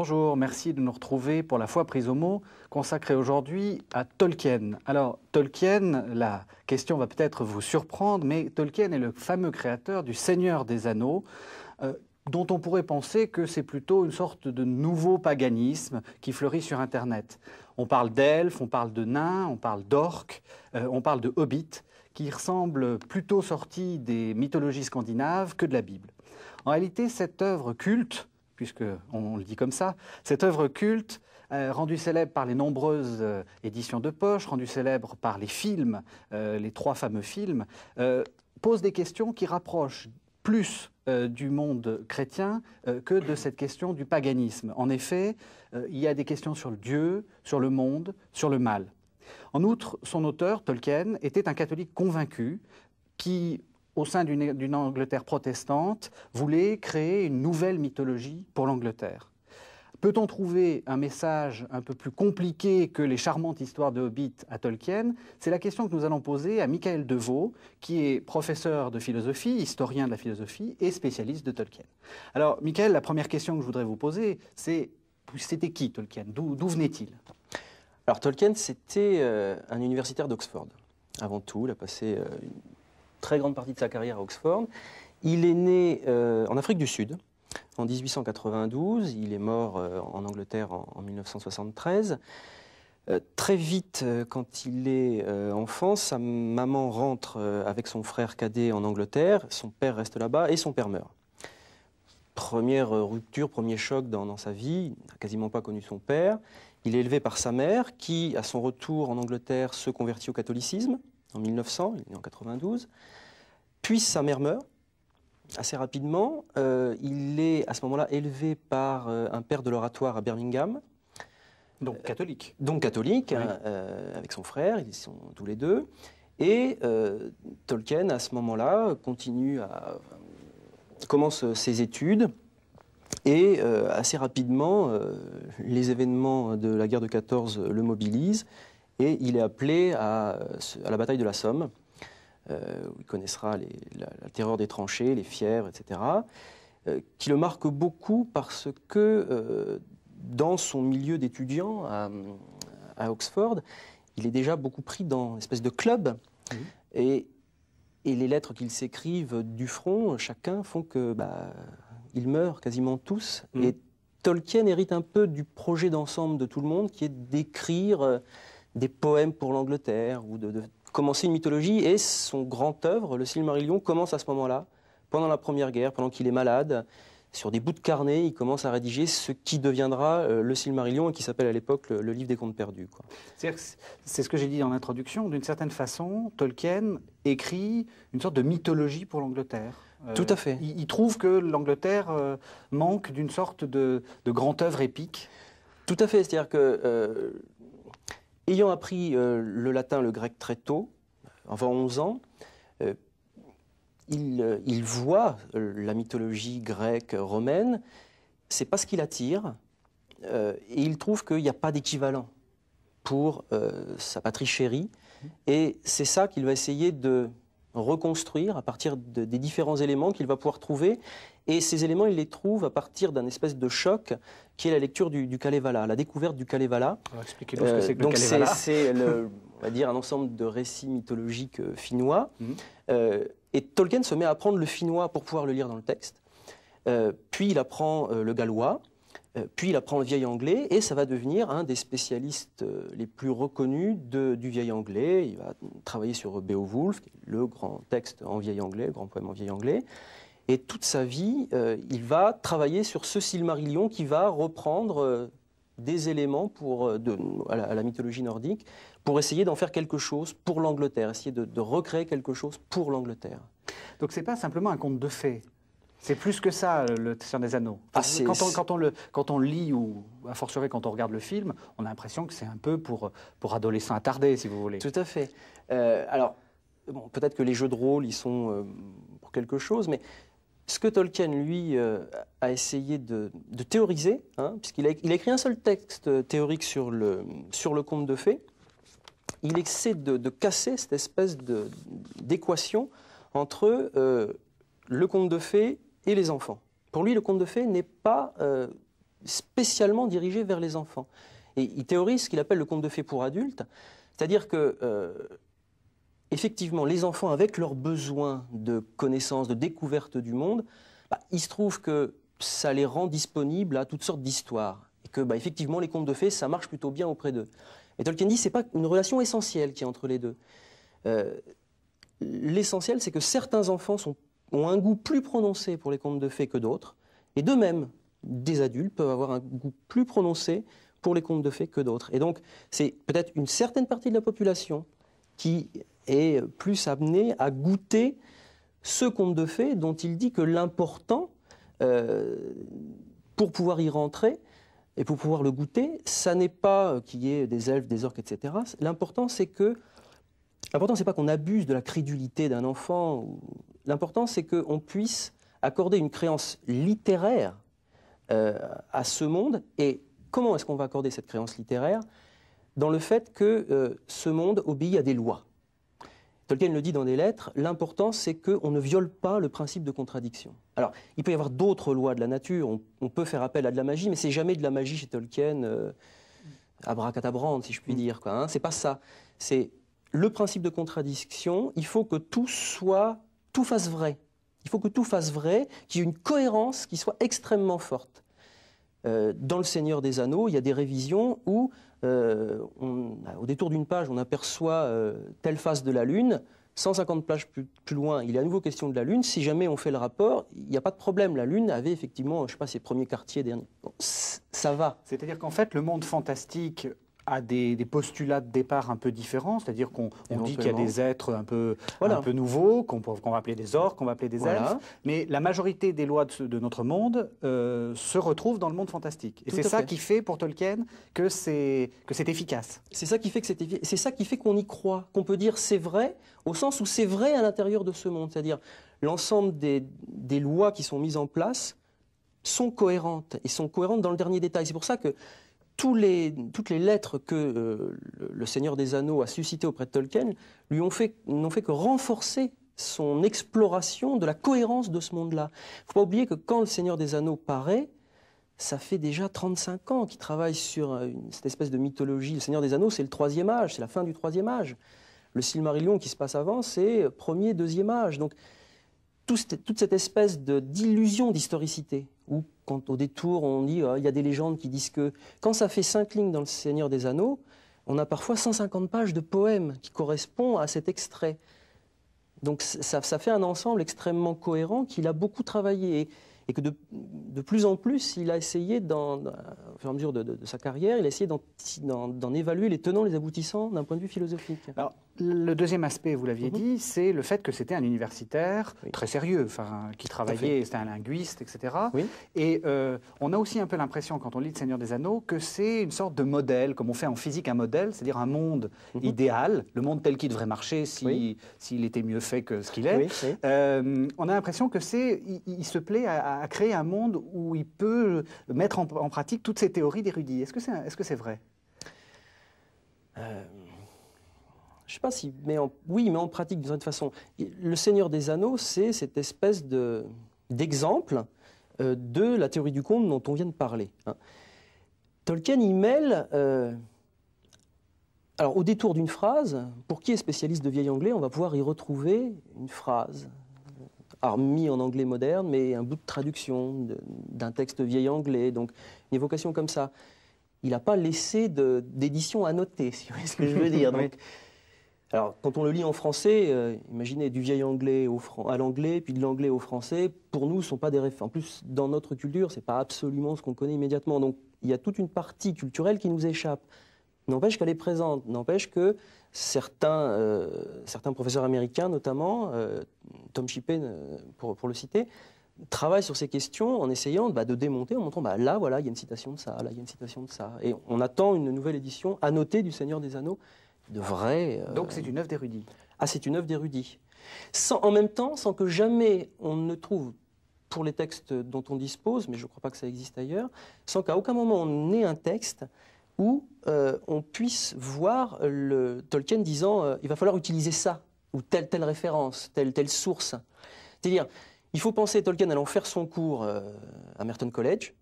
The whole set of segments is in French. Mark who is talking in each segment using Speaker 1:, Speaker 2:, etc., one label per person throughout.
Speaker 1: Bonjour, merci de nous retrouver pour la foi prise au mot, consacrée aujourd'hui à Tolkien. Alors, Tolkien, la question va peut-être vous surprendre, mais Tolkien est le fameux créateur du Seigneur des Anneaux. Euh, dont on pourrait penser que c'est plutôt une sorte de nouveau paganisme qui fleurit sur Internet. On parle d'elfes, on parle de nains, on parle d'orques, euh, on parle de hobbits, qui ressemblent plutôt sortis des mythologies scandinaves que de la Bible. En réalité, cette œuvre culte, puisqu'on le dit comme ça, cette œuvre culte, euh, rendue célèbre par les nombreuses euh, éditions de poche, rendue célèbre par les films, euh, les trois fameux films, pose des questions qui rapprochent plus du monde chrétien que de cette question du paganisme. En effet, il y a des questions sur le Dieu, sur le monde, sur le mal. En outre, son auteur, Tolkien, était un catholique convaincu qui au sein d'une Angleterre protestante, voulait créer une nouvelle mythologie pour l'Angleterre. Peut-on trouver un message un peu plus compliqué que les charmantes histoires de Hobbit à Tolkien C'est la question que nous allons poser à Michael Deveau, qui est professeur de philosophie, historien de la philosophie et spécialiste de Tolkien. Alors, Michael, la première question que je voudrais vous poser, c'est c'était qui Tolkien D'où venait-il Alors, Tolkien, c'était
Speaker 2: euh, un universitaire d'Oxford. Avant tout, il a passé euh, très grande partie de sa carrière à Oxford. Il est né euh, en Afrique du Sud en 1892, il est mort euh, en Angleterre en, 1973. Euh, très vite, quand il est enfant, sa maman rentre avec son frère cadet en Angleterre, son père reste là-bas et son père meurt. Première rupture, premier choc dans sa vie, il n'a quasiment pas connu son père. Il est élevé par sa mère qui, à son retour en Angleterre, se convertit au catholicisme en 1900, il est né en 92. Puis sa mère meurt assez rapidement. Euh, il est à ce moment-là élevé par euh, un père de l'oratoire à Birmingham. Donc euh, catholique. donc catholique, hein, avec son frère, ils sont tous les deux. Et Tolkien, à ce moment-là, continue à, commence ses études. Et assez rapidement, les événements de la guerre de 14 le mobilisent et il est appelé euh, à, la bataille de la Somme, euh, où il connaissera la, terreur des tranchées, les fièvres, etc., euh, qui le marque beaucoup parce que dans son milieu d'étudiants à, Oxford, il est déjà beaucoup pris dans une espèce de club, mmh. et, les lettres qu'ils s'écrivent du front, chacun, font que... Bah, meurent quasiment tous, mmh. et Tolkien hérite un peu du projet d'ensemble de tout le monde qui est d'écrire des poèmes pour l'Angleterre ou de, commencer une mythologie. Et son grand œuvre, le Silmarillion, commence à ce moment-là, pendant la Première Guerre, pendant qu'il est malade. Sur des bouts de carnet, il commence à rédiger ce qui deviendra euh, le Silmarillion et qui s'appelle à l'époque le, livre des contes perdus.
Speaker 1: C'est ce que j'ai dit en introduction. D'une certaine façon, Tolkien écrit une sorte de mythologie pour l'Angleterre. Euh, Tout à fait. Il, trouve que l'Angleterre euh, manque d'une sorte de, de grande œuvre épique. Tout à fait. C'est-à-dire que ayant appris
Speaker 2: euh, le latin, le grec très tôt, avant 11 ans, euh, euh, il, voit la mythologie grecque, romaine, c'est pas ce qui l'attire, et il trouve qu'il n'y a pas d'équivalent pour sa patrie chérie, et c'est ça qu'il va essayer de reconstruire à partir des différents éléments qu'il va pouvoir trouver, et ces éléments, il les trouve à partir d'un espèce de choc qui est la lecture du, Kalevala, la découverte du Kalevala. Expliquez-nous ce que euh, c'est que le Kalevala. C'est, on va dire, un ensemble de récits mythologiques euh, finnois. Mhm. Euh, et Tolkien se met à apprendre le finnois pour pouvoir le lire dans le texte. puis il apprend le gallois. Puis il apprend le vieil anglais et ça va devenir un des spécialistes les plus reconnus du vieil anglais. Il va travailler sur Beowulf, le grand texte en vieil anglais, le grand poème en vieil anglais. Et toute sa vie, euh, il va travailler sur ce Silmarillion qui va reprendre euh, des éléments pour, euh, de, à, la, mythologie nordique
Speaker 1: pour essayer d'en faire quelque chose pour l'Angleterre, essayer de, recréer quelque chose pour l'Angleterre. Donc c'est pas simplement un conte de fées. C'est plus que ça, le Seigneur des Anneaux. Ah, quand, on, le, quand on lit ou à fortiori quand on regarde le film, on a l'impression que c'est un peu pour, pour adolescents attardés, si vous voulez. Tout à fait. alors, bon, peut-être que les jeux de rôle, ils sont
Speaker 2: pour quelque chose, mais ce que Tolkien, lui, euh, a essayé de, théoriser, hein, puisqu'il a, il écrit un seul texte théorique sur le, conte de fées, il essaie de, casser cette espèce d'équation entre euh, le conte de fées et les enfants. Pour lui, le conte de fées n'est pas euh, spécialement dirigé vers les enfants. Et il théorise ce qu'il appelle le conte de fées pour adultes, c'est-à-dire que effectivement, les enfants, avec leurs besoins de connaissances, de découverte du monde, bah, il se trouve que ça les rend disponibles à toutes sortes d'histoires. Et que, bah, effectivement, les contes de fées, ça marche plutôt bien auprès d'eux. Et Tolkien dit, c'est pas une relation essentielle qui est entre les deux. Euh, l'essentiel, c'est que certains enfants sont, ont un goût plus prononcé pour les contes de fées que d'autres, et de même, des adultes peuvent avoir un goût plus prononcé pour les contes de fées que d'autres. Et donc, c'est peut-être une certaine partie de la population qui est plus amené à goûter ce conte de fées dont il dit que l'important, euh, pour pouvoir y rentrer et pour pouvoir le goûter, ça n'est pas euh, qu'il y ait des elfes, des orques, etc. L'important, c'est que. L'important, c'est pas qu'on abuse de la crédulité d'un enfant. L'important, c'est qu'on puisse accorder une créance littéraire euh, à ce monde. Et comment est-ce qu'on va accorder cette créance littéraire Dans le fait que ce monde obéit à des lois. Tolkien le dit dans des lettres, l'important c'est qu'on ne viole pas le principe de contradiction. Alors, il peut y avoir d'autres lois de la nature, on, peut faire appel à de la magie, mais c'est jamais de la magie chez Tolkien, euh, si je puis mm. dire. Quoi, hein. C'est pas ça. C'est le principe de contradiction, il faut que tout soit, tout fasse vrai. Il faut que tout fasse vrai, qu'il y ait une cohérence qui soit extrêmement forte. Euh, dans Le Seigneur des Anneaux, il y a des révisions où euh, au détour d'une page, on aperçoit euh, telle face de la Lune. 150 pages plus, loin, il est à nouveau question de la Lune. Si jamais on fait le rapport, il n'y a pas de problème. La Lune avait effectivement, je sais pas, ses premiers quartiers derniers.
Speaker 1: ça va. C'est-à-dire qu'en fait, le monde fantastique à des, postulats de départ un peu différents, c'est-à-dire qu'on dit qu'il y a des êtres un peu, un peu nouveaux, qu'on va appeler des orques, qu'on va appeler des voilà. elfes, mais la majorité des lois de, notre monde euh, se retrouvent dans le monde fantastique. Et c'est ça qui fait pour Tolkien que c'est efficace. C'est ça qui fait que c'est ça
Speaker 2: qui fait qu'on y croit, qu'on peut dire c'est vrai, au sens où c'est vrai à l'intérieur de ce monde, c'est-à-dire l'ensemble des, des lois qui sont mises en place sont cohérentes et sont cohérentes dans le dernier détail. C'est pour ça que toutes les lettres que euh, le Seigneur des Anneaux a suscitées auprès de Tolkien lui ont fait, n'ont fait que renforcer son exploration de la cohérence de ce monde-là. Il ne faut pas oublier que quand le Seigneur des Anneaux paraît, ça fait déjà 35 ans qu'il travaille sur euh, cette espèce de mythologie. Le Seigneur des Anneaux, c'est le troisième âge, c'est la fin du troisième âge. Le Silmarillion qui se passe avant, c'est euh, premier, deuxième âge. Donc, toute cette espèce de, d'illusion d'historicité, où au détour, on dit, euh, il y a des légendes qui disent que quand ça fait cinq lignes dans Le Seigneur des Anneaux, on a parfois 150 pages de poèmes qui correspondent à cet extrait. Donc ça, fait un ensemble extrêmement cohérent qu'il a beaucoup travaillé et, que de, plus en plus, il a essayé, euh, au fur et à mesure de, sa carrière, il a essayé d'en évaluer les tenants, les aboutissants d'un point de vue
Speaker 1: philosophique. Le deuxième aspect, vous l'aviez mhm. dit, c'est le fait que c'était un universitaire très sérieux, qui travaillait, c'était un linguiste, etc. Et euh, on a aussi un peu l'impression, quand on lit Le Seigneur des Anneaux, que c'est une sorte de modèle, comme on fait en physique un modèle, c'est-à-dire un monde mhm. idéal, le monde tel qu'il devrait marcher s'il si, était mieux fait que ce qu'il est. Euh, on a l'impression que c'est, il, se plaît à, créer un monde où il peut mettre en, pratique toutes ses théories d'érudits. Est-ce que c'est vrai euh,
Speaker 2: je ne sais pas si, mais en... Oui, mais en pratique d'une certaine façon. Le Seigneur des Anneaux, c'est cette espèce d'exemple de, euh, de la théorie du conte dont on vient de parler. Hein. Tolkien y mêle... Euh, alors, au détour d'une phrase, pour qui est spécialiste de vieil anglais, on va pouvoir y retrouver une phrase, alors mis en anglais moderne, mais un bout de traduction d'un texte vieil anglais, donc une évocation comme ça. Il n'a pas laissé d'édition annotée, si vous voyez ce que je veux dire. Alors, quand on le lit en français, euh, imaginez du vieil anglais au à l'anglais, puis de l'anglais au français, pour nous, ce sont pas des références. En plus, dans notre culture, n'est pas absolument ce qu'on connaît immédiatement. Donc, il y a toute une partie culturelle qui nous échappe. N'empêche qu'elle est présente. N'empêche que certains, euh, certains professeurs américains, notamment, euh, Tom Shippen, pour, pour, le citer, travaillent sur ces questions en essayant bah, de démonter, en montrant bah, là, voilà, il y a une citation de ça, là, il y a une citation de ça. Et on attend une nouvelle édition annotée du Seigneur des Anneaux de vrai. Euh, Donc c'est une œuvre d'érudit. Ah, c'est une œuvre d'érudit. en même temps, sans que jamais on ne trouve pour les textes dont on dispose, mais je ne crois pas que ça existe ailleurs, sans qu'à aucun moment on ait un texte où euh, on puisse voir le Tolkien disant euh, il va falloir utiliser ça ou telle telle référence, telle telle source. C'est-à-dire, il faut penser Tolkien allant faire son cours à Merton College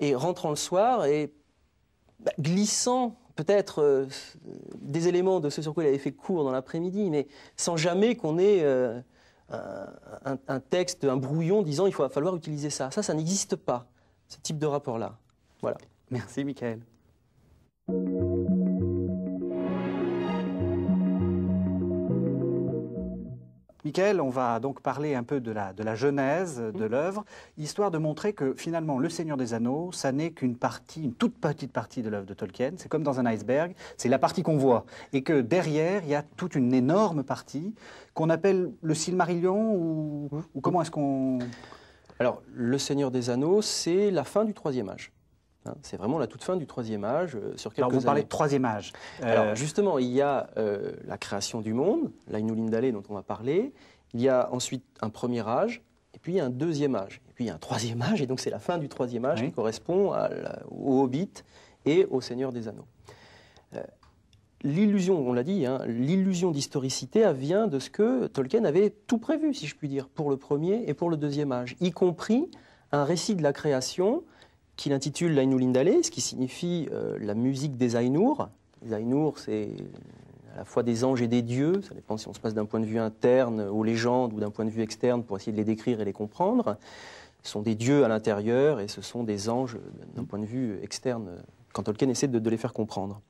Speaker 2: et rentrant le soir et bah, glissant peut-être euh, des éléments de ce sur quoi il avait fait cours dans l'après-midi, mais sans jamais qu'on ait euh, un, texte, un brouillon disant il va falloir utiliser ça. Ça, ça n'existe pas, ce type de rapport-là.
Speaker 1: Voilà. Merci, Michael. Michael, on va donc parler un peu de la, de la genèse de mm. l'œuvre, histoire de montrer que finalement, Le Seigneur des Anneaux, ça n'est qu'une partie, une toute petite partie de l'œuvre de Tolkien. C'est comme dans un iceberg, c'est la partie qu'on voit. Et que derrière, il y a toute une énorme partie qu'on appelle le Silmarillion ou, mm. ou comment est-ce qu'on. Alors, Le Seigneur des Anneaux, c'est la fin du Troisième Âge.
Speaker 2: Hein, c'est vraiment la toute fin du troisième âge. Euh, sur quelques Alors vous parlez de troisième âge. Alors euh, justement, il y a euh, la création du monde, l'Ainulindale dont on va parler. Il y a ensuite un premier âge, et puis il y a un deuxième âge, et puis il y a un troisième âge, et donc c'est la fin du troisième âge qui correspond à au Hobbit et au Seigneur des Anneaux. l'illusion, on l'a dit, hein, l'illusion d'historicité vient de ce que Tolkien avait tout prévu, si je puis dire, pour le premier et pour le deuxième âge, y compris un récit de la création qu'il intitule l'Ainulindale, ce qui signifie euh, la musique des Ainours. Les Ainours, c'est à la fois des anges et des dieux, ça dépend si on se passe d'un point de vue interne aux légendes ou d'un point de vue externe pour essayer de les décrire et les comprendre. Ce sont des dieux à l'intérieur et ce sont des anges d'un point de vue externe quand Tolkien essaie de, les faire comprendre.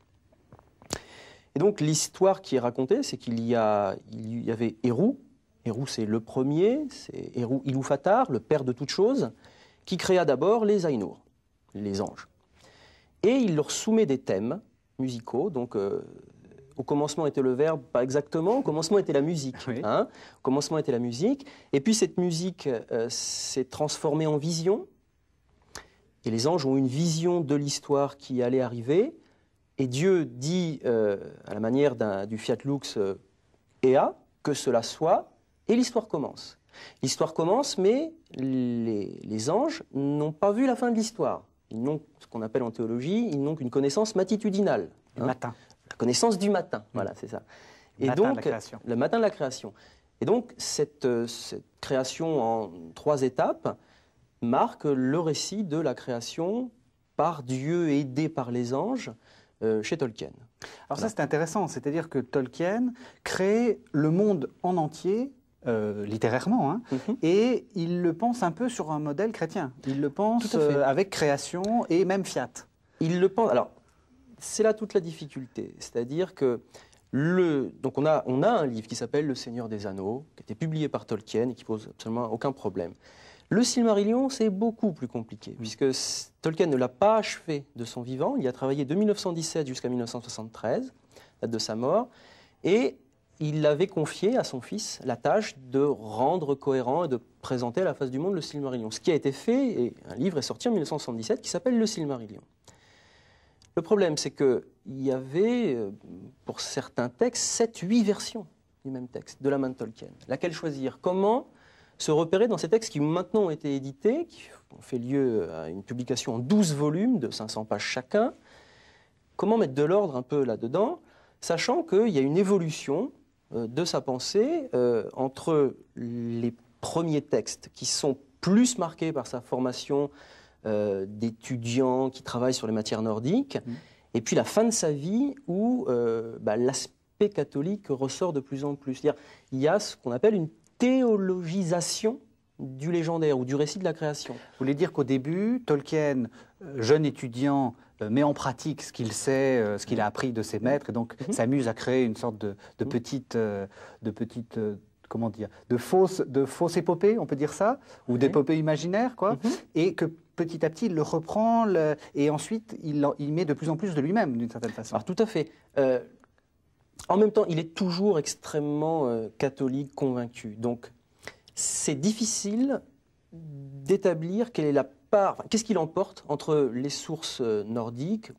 Speaker 2: Et donc l'histoire qui est racontée, c'est qu'il y, y avait Hérou. Hérou, c'est le premier, c'est Eru Iloufatar, le père de toutes choses, qui créa d'abord les Ainur les anges. Et il leur soumet des thèmes musicaux, donc euh, au commencement était le verbe, pas exactement, au commencement était la musique. Hein. au commencement était la musique, et puis cette musique euh, s'est transformée en vision, et les anges ont une vision de l'histoire qui allait arriver, et Dieu dit, euh, à la manière du Fiat Lux, Ea, que cela soit, et l'histoire commence. L'histoire commence, mais les anges n'ont pas vu la fin de l'histoire. Ils n'ont ce qu'on appelle en théologie, ils n'ont qu'une connaissance matitudinale. Le hein. matin. La connaissance du matin, mm. voilà, c'est ça. Le et matin donc, de la création. le matin de la création. Et donc, euh, cette, création en trois étapes marque le récit de la création
Speaker 1: par Dieu aidé par les anges euh, chez Tolkien. Alors ça c'est intéressant, c'est-à-dire que Tolkien crée le monde en entier euh, littérairement, hein, mhm. et il le pense un peu sur un modèle chrétien. Il le pense euh, avec création et
Speaker 2: même fiat. Il le pense. Alors, c'est là toute la difficulté, c'est-à-dire que le, donc on a, on a un livre qui s'appelle Le Seigneur des Anneaux, qui a été publié par Tolkien et qui pose absolument aucun problème. Le Silmarillion, c'est beaucoup plus compliqué, mm. puisque Tolkien ne l'a pas achevé de son vivant. Il a travaillé de 1917 jusqu'à 1973, date de sa mort. Et il avait confié à son fils la tâche de rendre cohérent et de présenter à la face du monde le Silmarillion. Ce qui a été fait, et un livre est sorti en 1977 qui s'appelle Le Silmarillion. Le problème, c'est qu'il y avait, euh, pour certains textes, 7-8 versions du même texte, de la main de Tolkien. Laquelle choisir Comment se repérer dans ces textes qui maintenant ont été édités, qui ont fait lieu à une publication en 12 volumes de 500 pages chacun Comment mettre de l'ordre un peu là-dedans, sachant qu'il y a une évolution euh, de sa pensée euh, entre les premiers textes qui sont plus marqués par sa formation euh, d'étudiant qui travaille sur les matières nordiques, mm. et puis la fin de sa vie où bah, l'aspect catholique ressort de plus en plus. Il y a ce qu'on appelle une théologisation du légendaire ou du récit de la création. Vous
Speaker 1: voulez dire qu'au début, Tolkien, euh, jeune étudiant, euh, met en pratique ce qu'il sait, euh, ce qu'il a appris de ses maîtres, et donc mhm. s'amuse à créer une sorte de, mhm. petite, de petite comment dire, de fausses, de épopées, on peut dire ça, ou d'épopée imaginaire, quoi, mhm. et que petit à petit, il le reprend, et ensuite, il, met de plus en plus de lui-même, d'une certaine façon. Alors, tout à fait. en
Speaker 2: même temps, il est toujours extrêmement catholique, convaincu. Donc, c'est difficile d'établir quelle est la part, qu'est-ce qu'il l'emporte entre les sources euh, nordiques,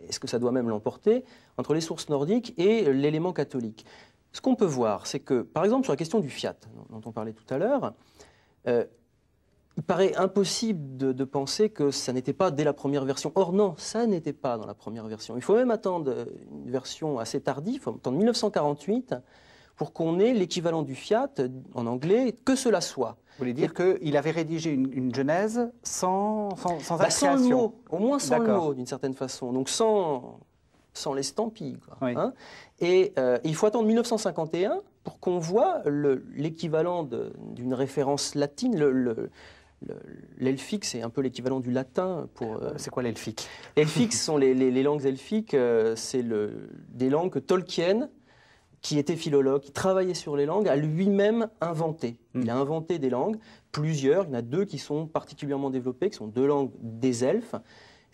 Speaker 2: est-ce que ça doit même l'emporter, entre les sources nordiques et l'élément catholique. Ce qu'on peut voir, c'est que, par exemple, sur la question du fiat, dont on parlait tout à l'heure, euh, il paraît impossible de, de penser que ça n'était pas dès la première version. Or non, ça n'était pas dans la première version. Il faut même attendre euh, une version assez tardive, attendre 1948, pour qu'on ait l'équivalent du fiat en anglais, que cela soit. Vous voulez dire qu'il avait rédigé une, genèse sans, sans, sans bah, au moins sans le mot d'une certaine façon, donc sans, sans l'estampille. Hein. et euh, il faut attendre 1951 pour qu'on voit l'équivalent d'une référence latine, le, L'elfique, c'est un peu l'équivalent du latin pour. Euh, c'est quoi l'elfique L'elfique, ce sont les, langues elfiques, euh, c'est le, des langues tolkiennes, Tolkien qui était philologue, qui travaillait sur les langues, a lui-même inventé. Hmm. Il a inventé des langues, plusieurs, il y en a deux qui sont particulièrement développées, qui sont deux langues des elfes,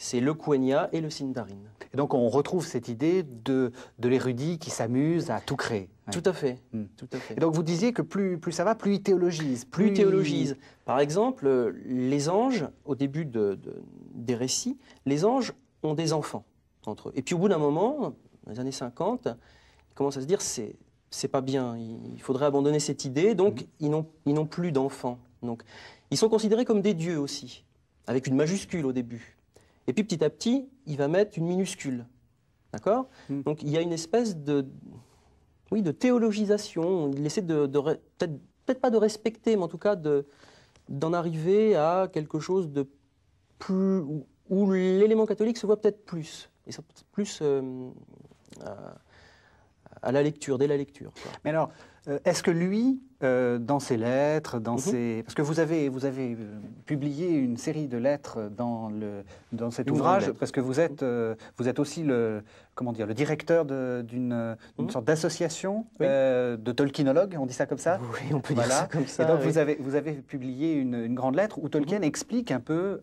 Speaker 1: c'est le Quenya et le Sindarin. Et donc on retrouve cette idée de, de l'érudit qui s'amuse à tout créer. Tout, à fait, hmm. tout à fait. Et donc vous disiez que plus, plus ça va, plus il théologise. Plus, il théologise.
Speaker 2: Par exemple, les anges, au début de, des récits, les anges ont des enfants entre eux. Et puis au bout d'un moment, dans les années 50, commencent à se dire c'est c'est pas bien, il faudrait abandonner cette idée, donc mhm. ils n'ont plus d'enfants. Donc ils sont considérés comme des dieux aussi, avec une majuscule au début. Et puis petit à petit, il va mettre une minuscule. D'accord mhm. Donc il y a une espèce de, oui, de théologisation. Il essaie de, peut-être peut pas de respecter, mais en tout cas d'en arriver à quelque chose de plus où, l'élément catholique se voit peut-être plus et ça peut plus euh, euh,
Speaker 1: à la lecture, dès la lecture. Mais alors, euh, est-ce que lui, euh, dans ses lettres, dans mhm. ses... parce que vous avez, vous avez euh, publié une série de lettres dans, le, dans cet ouvrage, parce que vous êtes, vous êtes aussi le, comment dire, le directeur d'une mhm. sorte d'association de Tolkienologues, on dit ça comme ça Oui, on peut dire ça comme ça. Et donc vous, avez, vous avez publié une, grande lettre où Tolkien mhm. explique un peu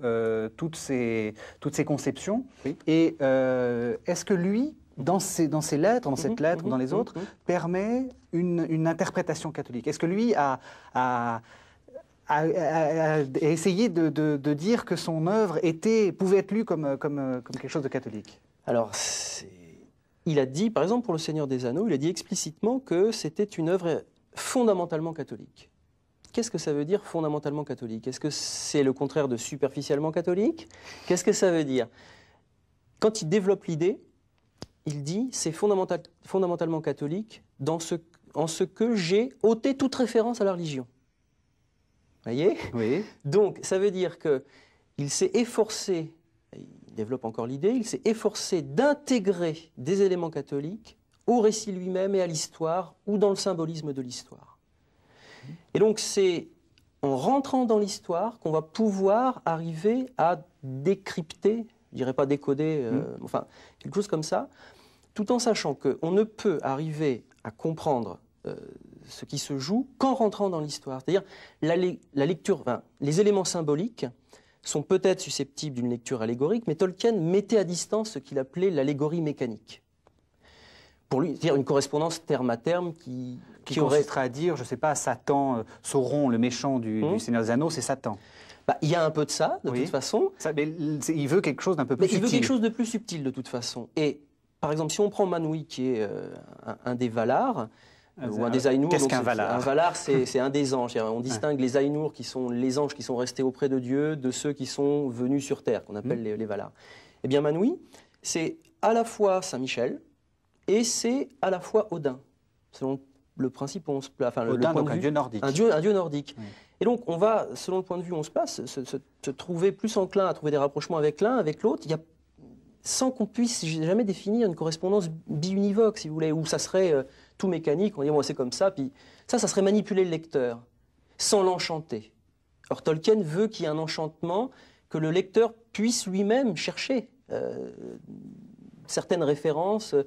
Speaker 1: toutes, ses, toutes ses conceptions. Et est-ce que lui, dans ces, lettres, dans cette mhm, lettre ou mhm, dans les mhm, autres, permet une, interprétation catholique Est-ce que lui a, essayé de, dire que son œuvre était, pouvait être lue comme, comme, comme quelque chose de catholique Alors, il a dit, par exemple, pour Le Seigneur des Anneaux,
Speaker 2: il a dit explicitement que c'était une œuvre fondamentalement catholique. Qu'est-ce que ça veut dire fondamentalement catholique Est-ce que c'est le contraire de superficiellement catholique Qu'est-ce que ça veut dire Quand il développe l'idée, il dit, c'est fondamentalement catholique dans ce, en ce que j'ai ôté toute référence à la religion. Vous voyez Oui. Donc, ça veut dire que il s'est efforcé, il développe encore l'idée, il s'est efforcé d'intégrer des éléments catholiques au récit lui-même et à l'histoire ou dans le symbolisme de l'histoire. Et donc, c'est en rentrant dans l'histoire qu'on va pouvoir arriver à décrypter, je dirais pas décoder, euh, mm. enfin, quelque chose comme ça, tout en sachant qu'on ne peut arriver à comprendre euh, ce qui se joue qu'en rentrant dans l'histoire. C'est-à-dire la, lecture, les éléments symboliques sont peut-être susceptibles d'une lecture allégorique, mais
Speaker 1: Tolkien mettait à
Speaker 2: distance ce qu'il appelait l'allégorie mécanique. Pour lui, c'est-à-dire une
Speaker 1: correspondance terme à terme
Speaker 2: qui... Qui, qui aurait
Speaker 1: à dire, je ne sais pas, Satan, euh, Sauron, le méchant du, hmm. Seigneur des Anneaux, c'est Satan. Bah, il y a un peu de ça, de toute façon. mais il veut quelque chose d'un
Speaker 2: peu plus subtil. Il veut quelque chose de plus subtil, de toute façon. Et par exemple, si on prend Manoui, qui est euh, un, des Valars, ah, ou un des Ainur, Qu'est-ce qu'un Valar Un Valar, c'est un des anges. On distingue les Ainur qui sont les anges qui sont restés auprès de Dieu, de ceux qui sont venus sur Terre, qu'on appelle hmm. les, Valars. Eh bien, Manoui, c'est à la fois Saint Michel et c'est à la fois Odin, selon le principe où on se place. Enfin, Odin, donc un dieu nordique. Un dieu, nordique. Et donc, on va, selon le point de vue où on se passe, se, trouver plus enclin à trouver des rapprochements avec l'un, avec l'autre. Il sans qu'on puisse jamais définir une correspondance biunivoque, si vous voulez, où ça serait euh, tout mécanique, on dit bon, c'est comme ça, puis ça, ça serait manipuler le lecteur, sans l'enchanter. Or, Tolkien veut qu'il y ait un enchantement, que le lecteur puisse lui-même chercher euh, certaines références, euh,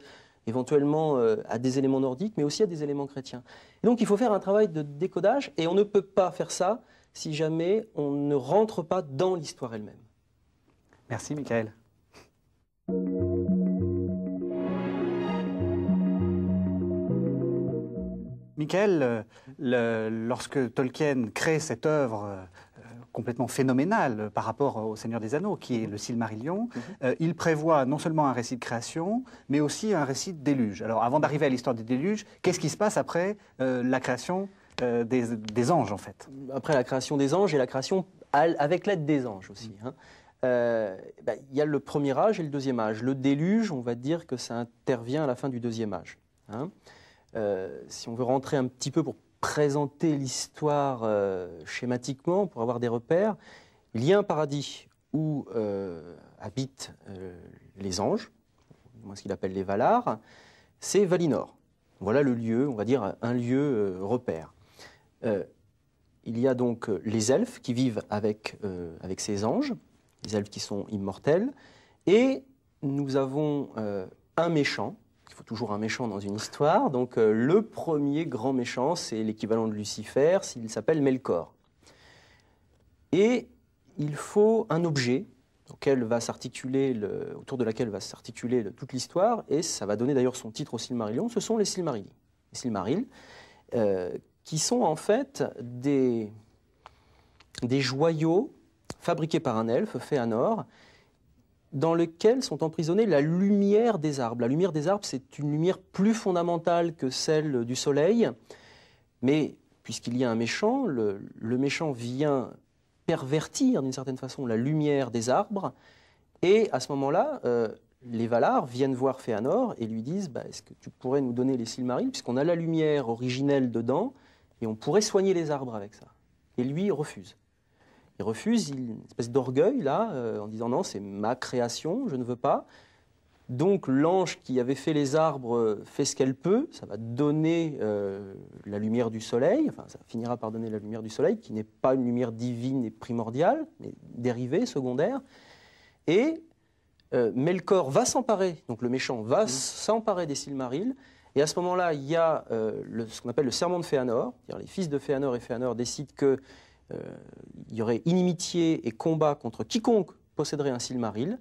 Speaker 2: éventuellement à des éléments nordiques, mais aussi à des éléments chrétiens. Et donc, il faut faire un travail de décodage, et on ne peut pas faire ça si jamais on ne rentre pas dans l'histoire elle-même. Merci, Michael.
Speaker 1: Michael, euh, lorsque Tolkien crée cette œuvre euh, complètement phénoménale par rapport au Seigneur des Anneaux, qui est le Silmarillion. Mhm. Euh, il prévoit non seulement un récit de création, mais aussi un récit de déluge. Alors avant d'arriver à l'histoire des déluges, qu'est-ce qui se passe après la création des, anges, en fait Après
Speaker 2: la création des anges et la création avec l'aide des anges aussi. Hein. Euh, ben, il y a le premier âge et le deuxième âge. Le déluge, on va dire que ça intervient à la fin du deuxième âge. Hein. Euh, si on veut rentrer un petit peu pour présenter l'histoire euh, schématiquement, pour avoir des repères, il y a un paradis où habitent les anges, moi ce qu'il appelle les Valars, c'est Valinor. Voilà le lieu, on va dire un lieu repère. il y a donc les elfes qui vivent avec, avec ces anges, des elfes qui sont immortels. Et nous avons euh, un méchant, il faut toujours un méchant dans une histoire, donc euh, le premier grand méchant, c'est l'équivalent de Lucifer, il s'appelle Melkor. Et il faut un objet auquel va s'articuler autour de laquelle va s'articuler toute l'histoire, et ça va donner d'ailleurs son titre au Silmarillion, ce sont les Silmarils, les Silmarils, euh, qui sont en fait des, des joyaux fabriqué par un elfe, Féanor, dans lequel sont emprisonnées la lumière des arbres. La lumière des arbres, c'est une lumière plus fondamentale que celle du soleil, mais puisqu'il y a un méchant, le, méchant vient pervertir d'une certaine façon la lumière des arbres, et à ce moment-là, euh, les Valar viennent voir Féanor et lui disent bah, Est-ce que tu pourrais nous donner les Silmarils Puisqu'on a la lumière originelle dedans et on pourrait soigner les arbres avec ça. Et lui refuse. Il refuse, il, une espèce d'orgueil là, euh, en disant non, c'est ma création, je ne veux pas. Donc l'ange qui avait fait les arbres fait ce qu'elle peut, ça va donner euh, la lumière du soleil, enfin ça finira par donner la lumière du soleil, qui n'est pas une lumière divine et primordiale, mais dérivée, secondaire. Et euh, Melkor va s'emparer, donc le méchant va mmh. s'emparer des Silmarils, et à ce moment-là, il y a ce qu'on appelle le serment de Féanor, les fils de Féanor et Féanor décident que il euh, y aurait inimitié et combat contre quiconque posséderait un Silmaril.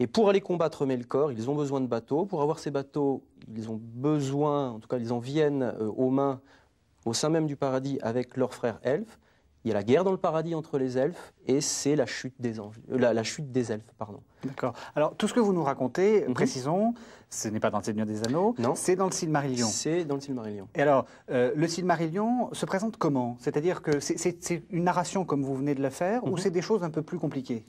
Speaker 2: Et pour aller combattre Melkor, ils ont besoin de bateaux. Pour avoir ces bateaux, ils ont besoin, en tout cas, ils en viennent euh, aux mains, au sein même du paradis, avec leur frère elfes.
Speaker 1: Il y a la guerre dans le paradis entre les elfes et c'est la chute des euh, anges, la, chute des elfes, pardon. D'accord. Alors tout ce que vous nous racontez, mhm. précisons, ce n'est pas dans le Seigneur des Anneaux, non. c'est dans le Silmarillion.
Speaker 2: C'est dans le Silmarillion.
Speaker 1: Et alors, euh, le Silmarillion se présente comment C'est-à-dire que c'est une narration comme vous venez de la faire ou mhm. c'est des choses un peu plus compliquées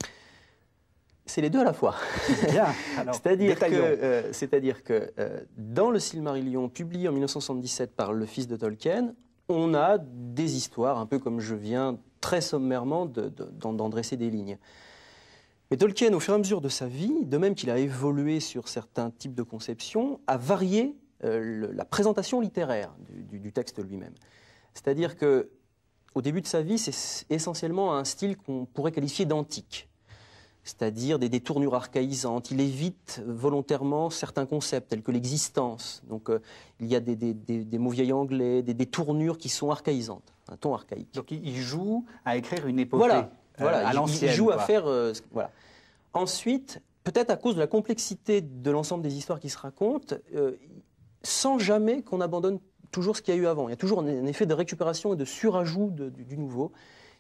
Speaker 1: c'est les deux à la fois. Euh,
Speaker 2: c'est-à-dire que, -à -dire que
Speaker 1: dans le Silmarillion, publié
Speaker 2: en 1977 par le fils de Tolkien, on a des histoires, un peu comme je viens très sommairement d'en dresser des lignes. Mais Tolkien, au fur et à mesure de sa vie, de même qu'il a évolué sur certains types de conceptions, a varié euh, la présentation littéraire du, du texte lui-même. C'est-à-dire que au début de sa vie, c'est essentiellement un style qu'on pourrait qualifier d'antique c'est-à-dire des détournures archaïsantes. Il évite volontairement certains concepts tels que l'existence. Donc euh, il y a des, mots vieil anglais, des détournures qui sont archaïsantes, un ton archaïque. Donc il joue à écrire une épopée voilà, euh, voilà, Il joue à faire... Euh, voilà. Ensuite, peut-être à cause de la complexité de l'ensemble des histoires qui se racontent, sans jamais qu'on abandonne toujours ce qu'il y a eu avant. Il y a toujours un effet de récupération et de surajout du, nouveau.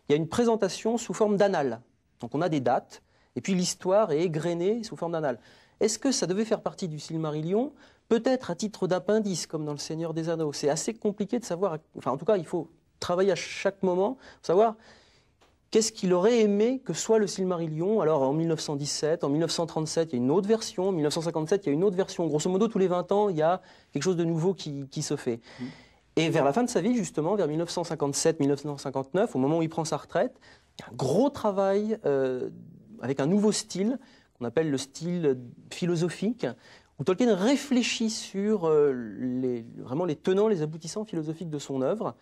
Speaker 2: Il y a une présentation sous forme d'anal. Donc on a des dates, et puis l'histoire est égrenée sous forme d'annales. Est-ce que ça devait faire partie du Silmarillion Peut-être à titre d'appendice, comme dans Le Seigneur des Anneaux. C'est assez compliqué de savoir. Enfin, en tout cas, il faut travailler à chaque moment pour savoir qu'est-ce qu'il aurait aimé que soit le Silmarillion. Alors, en 1917, en 1937, il y a une autre version. En 1957, il y a une autre version. Grosso modo, tous les 20 ans, il y a quelque chose de nouveau qui, se fait. Mmh. Et vers la fin de sa vie, justement, vers 1957-1959, au moment où il prend sa retraite, il y a un gros travail. Euh, avec un nouveau style qu'on appelle le style philosophique, où Tolkien réfléchit sur euh, les, vraiment les tenants, les aboutissants philosophiques de son œuvre,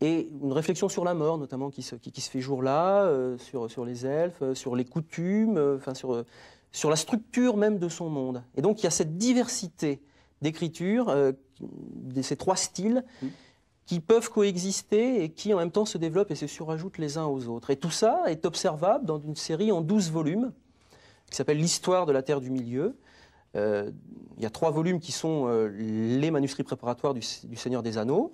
Speaker 2: et une réflexion sur la mort notamment qui se, fait jour là, euh, sur, les elfes, euh, sur les coutumes, sur, la structure même de son monde. Et donc il y a cette diversité d'écriture, de ces trois styles. Mm qui peuvent coexister et qui en même temps se développent et se surajoutent les uns aux autres. Et tout ça est observable dans une série en 12 volumes qui s'appelle L'histoire de la Terre du Milieu. Euh, il y a trois volumes qui sont euh, les manuscrits préparatoires du, Seigneur des Anneaux.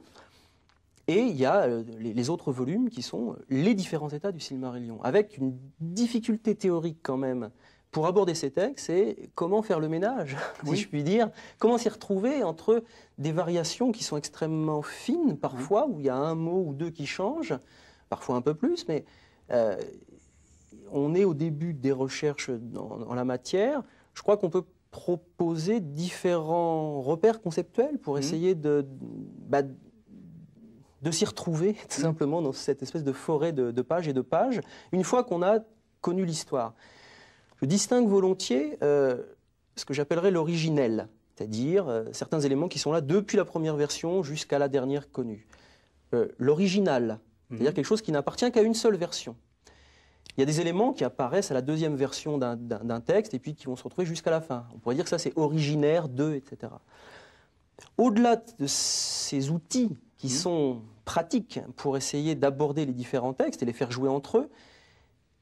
Speaker 2: Et il y a euh, les, autres volumes qui sont les différents états du Silmarillion, avec une difficulté théorique quand même pour aborder ces textes, c'est comment faire le ménage, si je puis dire, comment s'y retrouver entre des variations qui sont extrêmement fines parfois, où il y a un mot ou deux qui changent, parfois un peu plus, mais euh, on est au début des recherches dans, la matière. Je crois qu'on peut proposer différents repères conceptuels pour mmh. essayer de, bah, de s'y retrouver tout mmh. simplement dans cette espèce de forêt de, de pages et de pages, une fois qu'on a connu l'histoire. Je distingue volontiers euh, ce que j'appellerais l'originel, c'est-à-dire euh, certains éléments qui sont là depuis la première version jusqu'à la dernière connue. Euh, l'original, mhm. c'est-à-dire quelque chose qui n'appartient qu'à une seule version. Il y a des éléments qui apparaissent à la deuxième version d'un texte et puis qui vont se retrouver jusqu'à la fin. On pourrait dire que ça c'est originaire deux, etc. Au-delà de ces outils qui mhm. sont pratiques pour essayer d'aborder les différents textes et les faire jouer entre eux,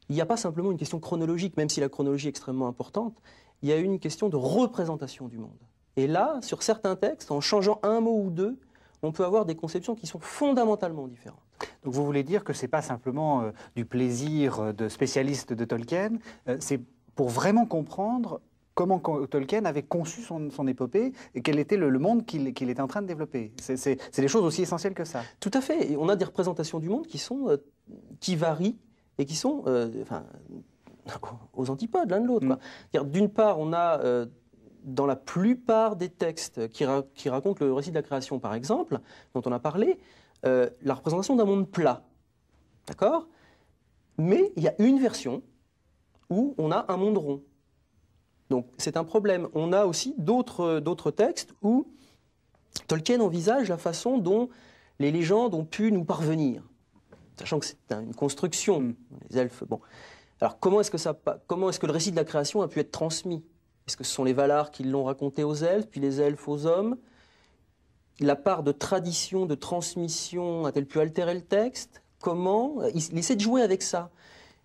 Speaker 2: il n'y a pas simplement une question chronologique, même si la chronologie est extrêmement importante, il y a une question de représentation du monde. Et là, sur certains textes, en changeant
Speaker 1: un mot ou deux, on peut avoir des conceptions qui sont fondamentalement différentes. Donc vous voulez dire que ce n'est pas simplement euh, du plaisir euh, de spécialiste de Tolkien, euh, c'est pour vraiment comprendre comment Tolkien avait conçu son, épopée et quel était le, monde qu'il était en train de développer. C'est des choses aussi essentielles que ça. Tout à fait. on a des représentations du monde qui, sont,
Speaker 2: qui varient et qui sont euh, aux antipodes l'un de l'autre. Mm. D'une part, on a euh, dans la plupart des textes qui, racontent le récit de la création, par exemple, dont on a parlé, euh, la représentation d'un monde plat. D'accord Mais il y a une version où on a un monde rond. Donc c'est un problème. On a aussi d'autres textes où Tolkien envisage la façon dont les légendes ont pu nous parvenir sachant que c'est une construction, mm. les elfes. Bon. Alors comment est-ce que, le récit de la création a pu être transmis Est-ce que ce sont les Valars qui l'ont raconté aux elfes, puis les elfes aux hommes La part de tradition, de transmission a-t-elle pu altérer le texte Comment il, essaie de jouer avec ça.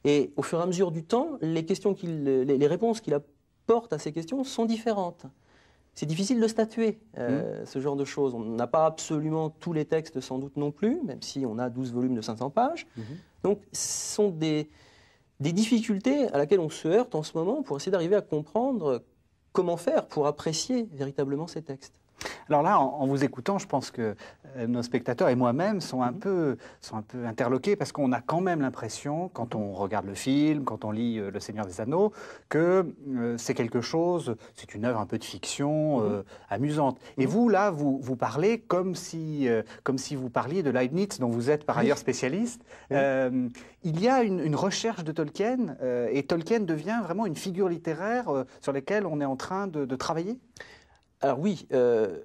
Speaker 2: Et au fur et à mesure du temps, les, questions les réponses qu'il apporte à ces questions sont différentes. C'est difficile de statuer euh, hmm. ce genre de choses. On n'a pas absolument tous les textes, sans doute non plus, même si on a 12 volumes de 500 pages. Mhm. Donc, ce sont des, des difficultés à laquelle on se heurte en ce moment pour essayer d'arriver à comprendre comment faire pour apprécier véritablement ces textes.
Speaker 1: Alors là, en, vous écoutant, je pense que euh, nos spectateurs et moi-même sont, un mhm. peu, sont un peu interloqués parce qu'on a quand même l'impression, quand on regarde le film, quand on lit euh, Le Seigneur des Anneaux, que euh, c'est quelque chose, c'est une œuvre un peu de fiction mhm. amusante. Et mhm. vous, là, vous, vous parlez comme si, comme si vous parliez de Leibniz, dont vous êtes par ailleurs spécialiste. il y a une, recherche de Tolkien et Tolkien devient vraiment une figure littéraire sur laquelle on est en train de travailler alors oui, euh,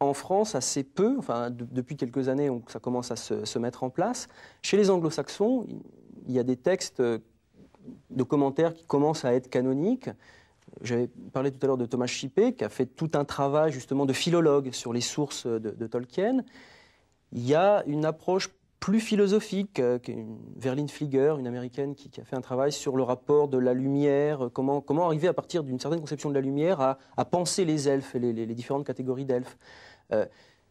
Speaker 1: en France,
Speaker 2: assez peu, enfin, depuis quelques années, ça commence à se, mettre en place. Chez les anglo-saxons, il y a des textes de commentaires qui commencent à être canoniques. J'avais parlé tout à l'heure de Thomas Chippé, qui a fait tout un travail justement de philologue sur les sources de Tolkien. Il y a une approche plus philosophique, euh, Verline Flieger, une américaine qui, a fait un travail sur le rapport de la lumière, euh, comment, arriver à partir d'une certaine conception de la lumière à, penser les elfes et les, différentes catégories d'elfes. Euh,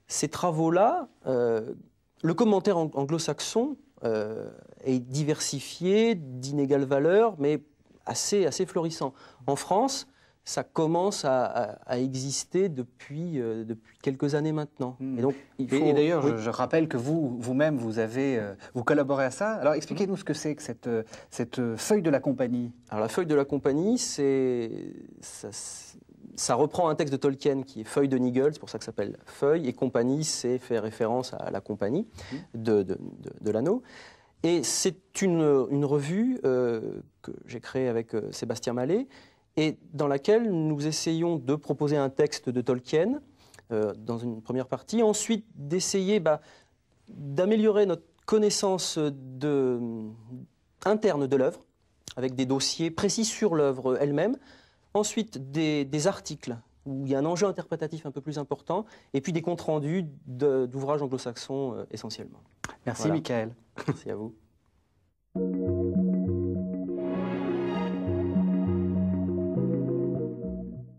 Speaker 2: ces travaux-là, le commentaire anglo-saxon est diversifié, d'inégale valeur, mais assez, assez florissant. En France, ça commence à, exister depuis, euh, depuis quelques années maintenant.
Speaker 1: Hmm. Et, donc, d'ailleurs, je, rappelle que vous, vous-même, vous avez, euh, vous collaborez à ça. Alors, expliquez-nous hmm. ce que c'est que cette, euh, cette feuille de la compagnie.
Speaker 2: Alors, la feuille de la compagnie, c'est, ça, reprend un texte de Tolkien qui est Feuille de Nigel, c'est pour ça que ça s'appelle Feuille, et compagnie, c'est faire référence à la compagnie hmm. de, de, l'anneau. Et c'est une, une, revue que j'ai créée avec Sébastien Mallet, et dans laquelle nous essayons de proposer un texte de Tolkien euh, dans une première partie, ensuite d'essayer bah, d'améliorer notre connaissance de, interne de l'œuvre, avec des dossiers précis sur l'œuvre elle-même, ensuite des, articles où il y a un enjeu interprétatif un peu plus important, et puis des comptes rendus d'ouvrages anglo-saxons euh, essentiellement. Merci Michael. Merci à vous.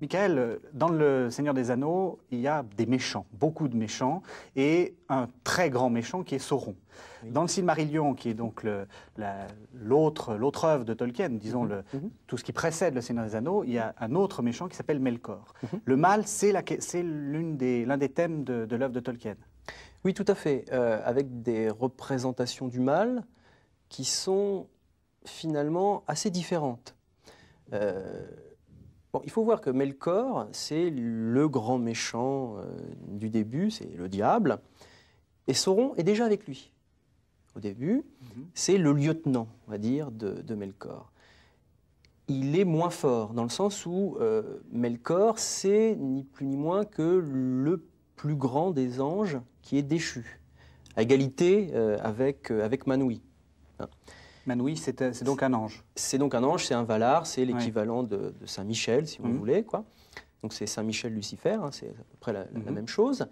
Speaker 1: Michael, dans Le Seigneur des Anneaux, il y a des méchants, beaucoup de méchants, et un très grand méchant qui est Sauron. Dans le Silmarillion, qui est donc l'autre œuvre de Tolkien, disons mhm. le, mhm. tout ce qui précède Le Seigneur des Anneaux, il y a un autre méchant qui s'appelle Melkor. Mhm. Le mal, c'est l'un des, des, thèmes de, l'œuvre de Tolkien. Oui, tout à fait, euh, avec des représentations du mal
Speaker 2: qui sont finalement assez différentes. Euh, Bon, il faut voir que Melkor, c'est le grand méchant euh, du début, c'est le diable, et Sauron est déjà avec lui. Au début, mhm. c'est le lieutenant, on va dire, de, Melkor. Il est moins fort, dans le sens où euh, Melkor, c'est ni plus ni moins que le plus grand des anges qui est déchu, à égalité euh, avec, avec Manoui. Hein oui, euh, c'est donc un ange. C'est donc un ange, c'est un Valar, c'est l'équivalent de, Saint Michel, si vous mhm. voulez, quoi. Donc c'est Saint Michel Lucifer, hein, c'est à peu près la, mhm. même chose.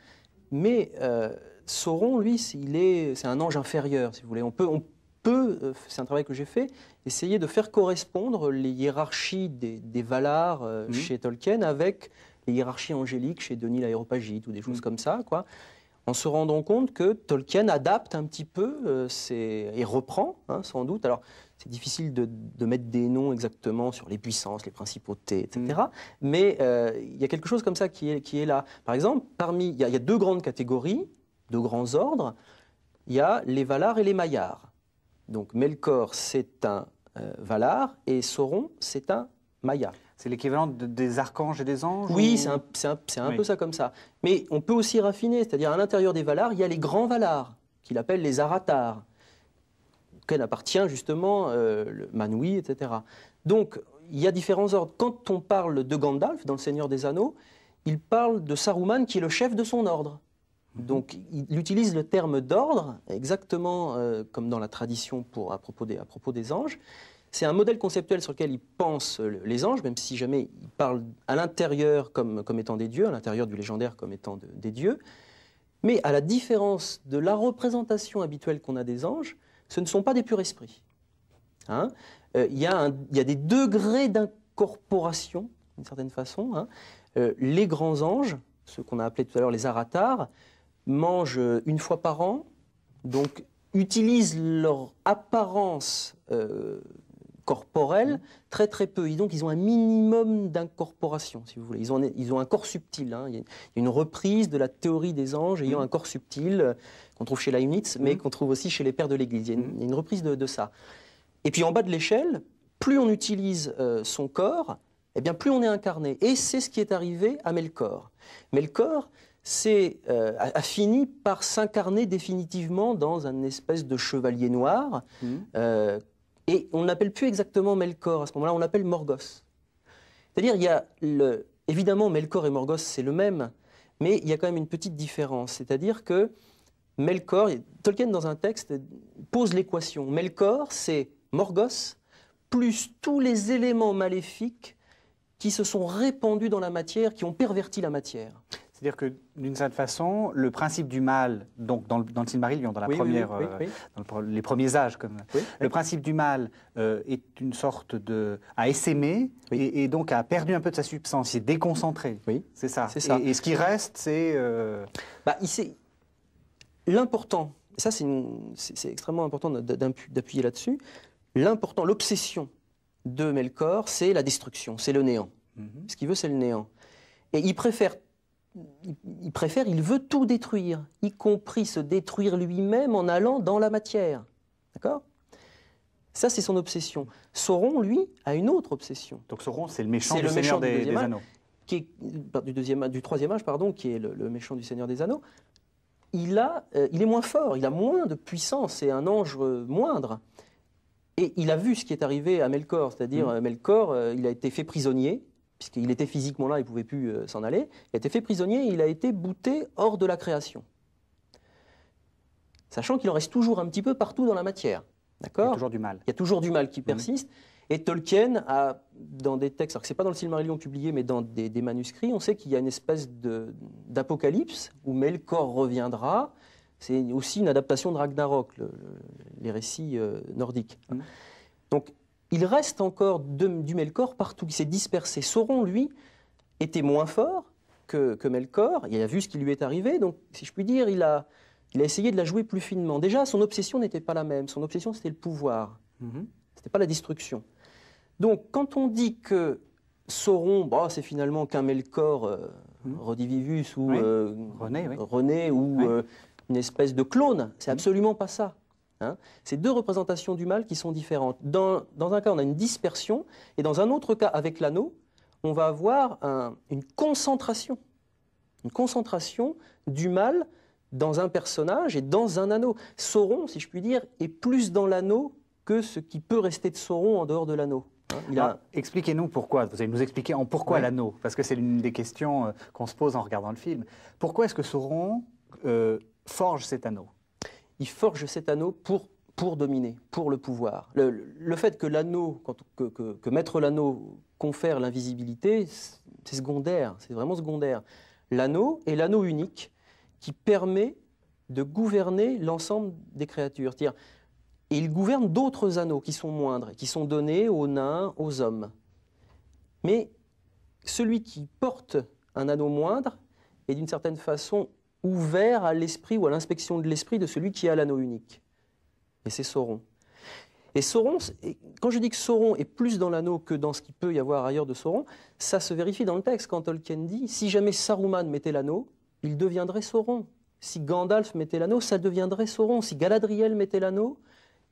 Speaker 2: Mais euh, Sauron, lui, c'est un ange inférieur, si vous voulez. On peut, on peut euh, c'est un travail que j'ai fait, essayer de faire correspondre les hiérarchies des, Valars mhm. chez Tolkien avec les hiérarchies angéliques chez Denis l'Aéropagite ou des choses comme ça, quoi en se rendant compte que Tolkien adapte un petit peu euh, et reprend, hein, sans doute. Alors, c'est difficile de, mettre des noms exactement sur les puissances, les principautés, etc. Mm. Mais euh, il y a quelque chose comme ça qui est, là. Par exemple, parmi, il y, a deux grandes catégories, deux grands ordres. Il y a les Valar et les Maillards. Donc Melkor, c'est un euh, Valar et Sauron, c'est un Maillard c'est l'équivalent des archanges et des anges Oui, c'est un, peu ça comme ça. Mais on peut aussi raffiner, c'est-à-dire à, l'intérieur des Valars, il y a les grands Valars, qu'il appelle les Aratars, auxquels appartient justement euh, le Manoui, etc. Donc, il y a différents ordres. Quand on parle de Gandalf dans Le Seigneur des Anneaux, il parle de Saruman qui est le chef de son ordre. Mhm. Donc il utilise le terme d'ordre, exactement euh, comme dans la tradition pour, à propos des anges, c'est un modèle conceptuel sur lequel ils pensent les anges, même si jamais ils parlent à l'intérieur comme, comme étant des dieux, à l'intérieur du légendaire comme étant des dieux. Mais à la différence de la représentation habituelle qu'on a des anges, ce ne sont pas des purs esprits. Hein. Euh, il hein y, a des degrés d'incorporation, d'une certaine façon. Hein. Euh, les grands anges, ceux qu'on a appelés tout à l'heure les aratars, mangent euh, une fois par an, donc utilisent leur apparence corporel, mm. très très peu. donc ils ont un minimum d'incorporation, si vous voulez. Ils ont, ils ont un corps subtil. Hein. Il y a une reprise de la théorie des anges ayant mm. un corps subtil euh, qu'on trouve chez Leibniz, mais mm. qu'on trouve aussi chez les pères de l'Église. Il, y a une reprise de, ça. Et puis en bas de l'échelle, plus on utilise euh, son corps, eh bien plus on est incarné. Et c'est ce qui est arrivé à Melkor. Melkor, euh, a, fini par s'incarner définitivement dans un espèce de chevalier noir, et on n'appelle plus exactement Melkor à ce moment-là, on l'appelle Morgoth. C'est-à-dire, il y a évidemment Melkor et Morgoth, c'est le même, mais il y a quand même une petite différence. C'est-à-dire que Melkor, Tolkien dans un texte pose l'équation. Melkor, c'est Morgoth plus tous les éléments maléfiques qui se sont répandus dans la matière, qui ont perverti la matière.
Speaker 1: C'est-à-dire que, d'une certaine façon, le principe du mal, donc dans le, dans le Silmarillion, dans, la première, euh, dans les premiers âges, comme, le principe du mal a euh, est une sorte de. a et, et, donc a perdu un peu de sa substance, il est déconcentré. Oui. C'est ça. ça. Et, ce qui reste, c'est. Euh, bah,
Speaker 2: l'important, ça c'est extrêmement important d'appuyer là-dessus, l'important, l'obsession de Melkor, c'est la destruction, c'est le néant. Mm-hmm. Ce qu'il veut, c'est le néant. Et il préfère il préfère, il veut tout détruire, y compris se détruire lui-même en allant dans la matière. D'accord Ça, c'est son obsession. Sauron, lui, a une autre obsession. Donc Sauron, c'est le méchant du Seigneur des, Anneaux. du, deuxième, du troisième âge, pardon, qui est le, méchant du Seigneur des Anneaux. Il, a, euh, il est moins fort, il a moins de puissance, c'est un ange euh, moindre. Et il a vu ce qui est arrivé à Melkor, c'est-à-dire mm. euh, Melkor, il a été fait prisonnier, puisqu'il était physiquement là, il ne pouvait plus euh, s'en aller, il a été fait prisonnier et il a été bouté hors de la création. Sachant qu'il en reste toujours un petit peu partout dans la matière. D'accord Il y a toujours du mal. Il y a toujours du mal qui mhm. persiste. Et Tolkien a, dans des textes, alors que ce n'est pas dans le Silmarillion publié, mais dans des, manuscrits, on sait qu'il y a une espèce d'apocalypse où Melkor reviendra. C'est aussi une adaptation de Ragnarok, les récits euh, nordiques. Mhm. Donc il reste encore du Melkor partout, il s'est dispersé. Sauron, lui, était moins fort que, Melkor, il a vu ce qui lui est arrivé, donc si je puis dire, il a, essayé de la jouer plus finement. Déjà, son obsession n'était pas la même, son obsession c'était le pouvoir, ce mhm. c'était pas la destruction. Donc quand on dit que Sauron, bah, c'est finalement qu'un Melkor euh, mhm. ou euh, René, ou euh, une espèce de clone, c'est mhm. absolument pas ça. Hein c'est deux représentations du mal qui sont différentes. Dans, un cas, on a une dispersion, et dans un autre cas, avec l'anneau, on va avoir une concentration. Une concentration du mal dans un personnage et dans un anneau. Sauron, si je puis dire, est plus dans l'anneau
Speaker 1: que ce qui peut rester de Sauron en dehors de l'anneau. Hein. Expliquez-nous pourquoi, vous allez nous expliquer en pourquoi l'anneau, parce que c'est l'une des questions euh, qu'on se pose en regardant le film. Pourquoi est-ce que Sauron euh, forge cet anneau il forge cet anneau pour, pour dominer, pour le
Speaker 2: pouvoir. Le, fait que l'anneau, que, que mettre l'anneau confère l'invisibilité, c'est secondaire, c'est vraiment secondaire. L'anneau est l'anneau unique qui permet de gouverner l'ensemble des créatures. Et il gouverne d'autres anneaux qui sont moindres, qui sont donnés aux nains, aux hommes. Mais celui qui porte un anneau moindre est d'une certaine façon ouvert à l'esprit ou à l'inspection de l'esprit de celui qui a l'anneau unique. Et c'est Sauron. Et Sauron, quand je dis que Sauron est plus dans l'anneau que dans ce qu'il peut y avoir ailleurs de Sauron, ça se vérifie dans le texte quand Tolkien dit si jamais Saruman mettait l'anneau, il deviendrait Sauron. Si Gandalf mettait l'anneau, ça deviendrait Sauron. Si Galadriel mettait l'anneau,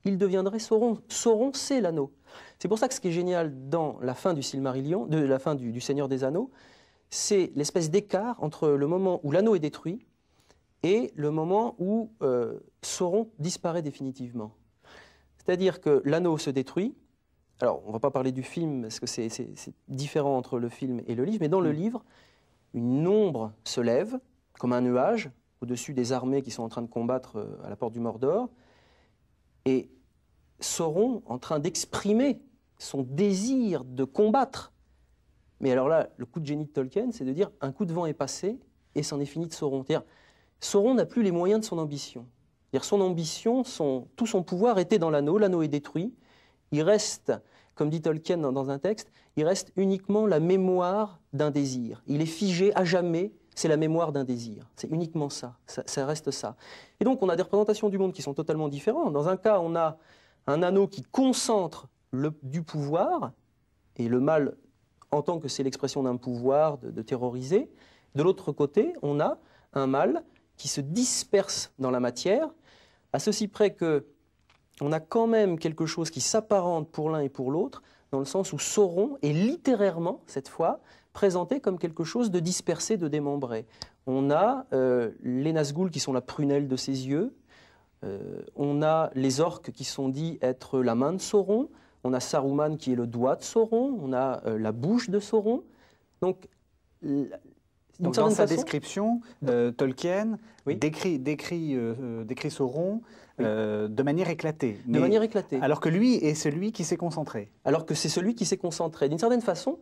Speaker 2: il deviendrait Sauron. Sauron, c'est l'anneau. C'est pour ça que ce qui est génial dans la fin du Silmarillion, de la fin du Seigneur des Anneaux, c'est l'espèce d'écart entre le moment où l'anneau est détruit et le moment où euh, Sauron disparaît définitivement. C'est-à-dire que l'anneau se détruit. Alors, on ne va pas parler du film, parce que c'est différent entre le film et le livre, mais dans le mm. livre, une ombre se lève, comme un nuage, au-dessus des armées qui sont en train de combattre euh, à la porte du Mordor. Et Sauron, en train d'exprimer son désir de combattre, mais alors là, le coup de génie de Tolkien, c'est de dire un coup de vent est passé et c'en est fini de Sauron. cest Sauron n'a plus les moyens de son ambition. Son ambition, tout son pouvoir était dans l'anneau, l'anneau est détruit. Il reste, comme dit Tolkien dans un texte, il reste uniquement la mémoire d'un désir. Il est figé à jamais, c'est la mémoire d'un désir. C'est uniquement ça. ça, reste ça. Et donc on a des représentations du monde qui sont totalement différentes. Dans un cas, on a un anneau qui concentre du pouvoir, et le mal en tant que c'est l'expression d'un pouvoir, de terroriser. De l'autre côté, on a un mal qui se dispersent dans la matière, à ceci près que on a quand même quelque chose qui s'apparente pour l'un et pour l'autre, dans le sens où Sauron est littérairement, cette fois, présenté comme quelque chose de dispersé, de démembré. On a euh, les Nazgûl qui sont la prunelle de ses yeux, euh, on a les orques qui sont dits être la main de Sauron, on a Saruman qui est le doigt de Sauron, on a euh, la bouche de Sauron.
Speaker 1: Donc dans sa description, Tolkien décrit, décrit, euh, euh, décrit Sauron euh, de manière éclatée. de manière éclatée. Alors que lui est celui qui s'est concentré. Alors que c'est celui qui s'est concentré. D'une certaine façon,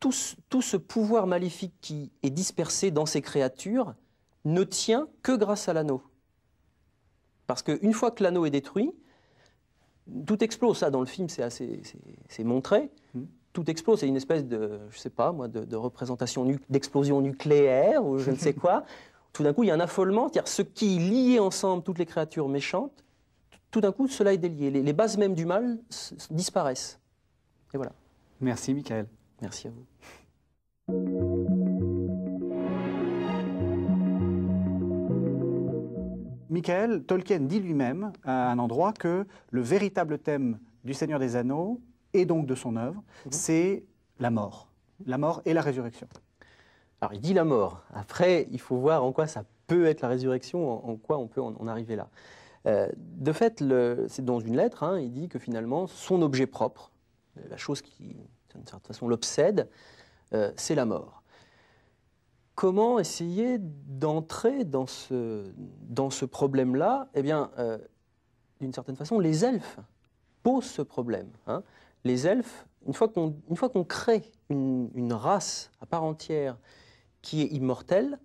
Speaker 1: tout
Speaker 2: ce, tout ce pouvoir maléfique qui est dispersé dans ces créatures ne tient que grâce à l'anneau. Parce qu'une fois que l'anneau est détruit, tout explose. Ça, dans le film, c'est montré. Hmm tout explose. C'est une espèce de, je sais pas moi, de, représentation d'explosion nucléaire ou je ne sais quoi. tout d'un coup, il y a un affolement. cest ce qui liait ensemble toutes les créatures méchantes, tout d'un coup, cela est délié. Les, bases mêmes du mal disparaissent. Et voilà.
Speaker 1: Merci, Michael. Merci à vous. Michael, Tolkien dit lui-même à un endroit que le véritable thème du Seigneur des Anneaux et donc de son œuvre, mhm. c'est la mort. La mort et la résurrection. Alors il dit la mort. Après, il faut voir en quoi ça peut être la
Speaker 2: résurrection, en, quoi on peut en, arriver là. Euh, de fait, c'est dans une lettre, hein, il dit que finalement, son objet propre, euh, la chose qui, d'une certaine façon, l'obsède, euh, c'est la mort. Comment essayer d'entrer dans ce, dans ce problème-là Eh bien, d'une certaine façon, les elfes posent ce problème. Hein les elfes, une fois qu'on crée une, race à part entière qui est immortelle,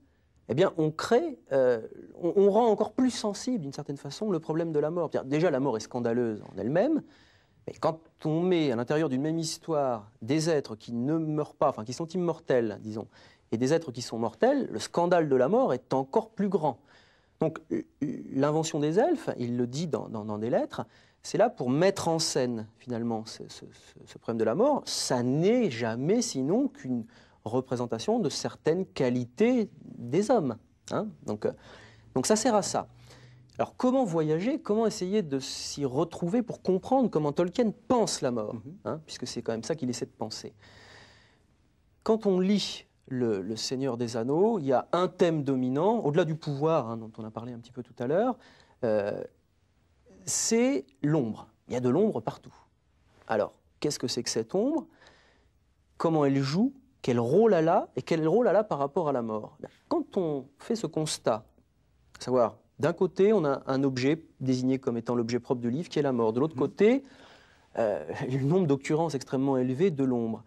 Speaker 2: eh bien, on crée, euh, on, rend encore plus sensible, d'une certaine façon, le problème de la mort. Déjà, la mort est scandaleuse en elle-même, mais quand on met à l'intérieur d'une même histoire des êtres qui ne meurent pas, enfin, qui sont immortels, disons, et des êtres qui sont mortels, le scandale de la mort est encore plus grand. Donc, euh, euh, l'invention des elfes, il le dit dans des lettres, c'est là pour mettre en scène finalement ce, problème de la mort. Ça n'est jamais sinon qu'une représentation de certaines qualités des hommes. Hein. donc, euh, donc ça sert à ça. Alors comment voyager Comment essayer de s'y retrouver pour comprendre comment Tolkien pense la mort mm-hmm. hein, Puisque c'est quand même ça qu'il essaie de penser. Quand on lit le, Seigneur des Anneaux, il y a un thème dominant, au-delà du pouvoir hein, dont on a parlé un petit peu tout à l'heure, euh, c'est l'ombre. Il y a de l'ombre partout. Alors, qu'est-ce que c'est que cette ombre Comment elle joue Quel rôle elle a Et quel rôle elle a par rapport à la mort eh Quand on fait ce constat, à savoir, d'un côté, on a un objet désigné comme étant l'objet propre du livre, qui est la mort. De l'autre mmh. côté, euh, le nombre d'occurrences extrêmement élevé de l'ombre.